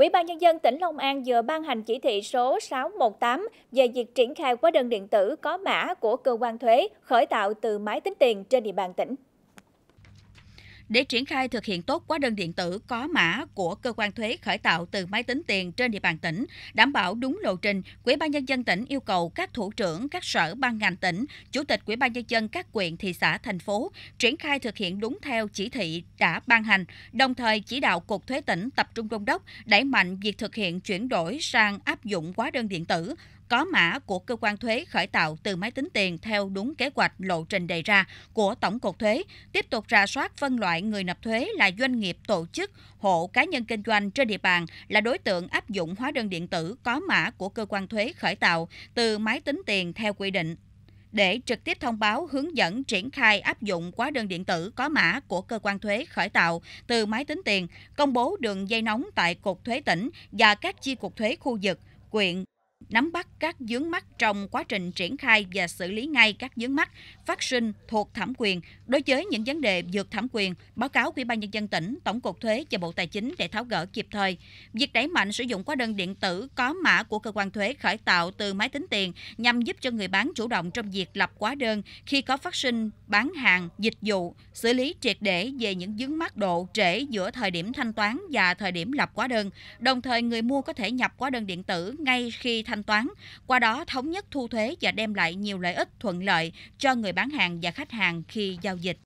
Ủy ban Nhân dân tỉnh Long An vừa ban hành chỉ thị số 618 về việc triển khai hóa đơn điện tử có mã của cơ quan thuế khởi tạo từ máy tính tiền trên địa bàn tỉnh. Để triển khai thực hiện tốt hóa đơn điện tử có mã của cơ quan thuế khởi tạo từ máy tính tiền trên địa bàn tỉnh, đảm bảo đúng lộ trình, Ủy ban nhân dân tỉnh yêu cầu các thủ trưởng các sở ban ngành tỉnh, chủ tịch Ủy ban nhân dân các quyện, thị xã, thành phố triển khai thực hiện đúng theo chỉ thị đã ban hành, đồng thời chỉ đạo Cục Thuế tỉnh tập trung đôn đốc, đẩy mạnh việc thực hiện chuyển đổi sang áp dụng hóa đơn điện tử, có mã của cơ quan thuế khởi tạo từ máy tính tiền theo đúng kế hoạch lộ trình đề ra của Tổng cục Thuế, tiếp tục ra soát phân loại người nộp thuế là doanh nghiệp tổ chức, hộ cá nhân kinh doanh trên địa bàn là đối tượng áp dụng hóa đơn điện tử có mã của cơ quan thuế khởi tạo từ máy tính tiền theo quy định để trực tiếp thông báo hướng dẫn triển khai áp dụng hóa đơn điện tử có mã của cơ quan thuế khởi tạo từ máy tính tiền, công bố đường dây nóng tại Cục Thuế tỉnh và các chi cục thuế khu vực, quyện, nắm bắt các dướng mắt trong quá trình triển khai và xử lý ngay các dướng mắt phát sinh thuộc thẩm quyền đối với những vấn đề vượt thẩm quyền báo cáo ủy ban nhân dân tỉnh tổng cục thuế và bộ tài chính để tháo gỡ kịp thời việc đẩy mạnh sử dụng hóa đơn điện tử có mã của cơ quan thuế khởi tạo từ máy tính tiền nhằm giúp cho người bán chủ động trong việc lập hóa đơn khi có phát sinh bán hàng dịch vụ xử lý triệt để về những dướng mắt độ trễ giữa thời điểm thanh toán và thời điểm lập hóa đơn đồng thời người mua có thể nhập hóa đơn điện tử ngay khi thanh toán, qua đó thống nhất thu thuế và đem lại nhiều lợi ích thuận lợi cho người bán hàng và khách hàng khi giao dịch.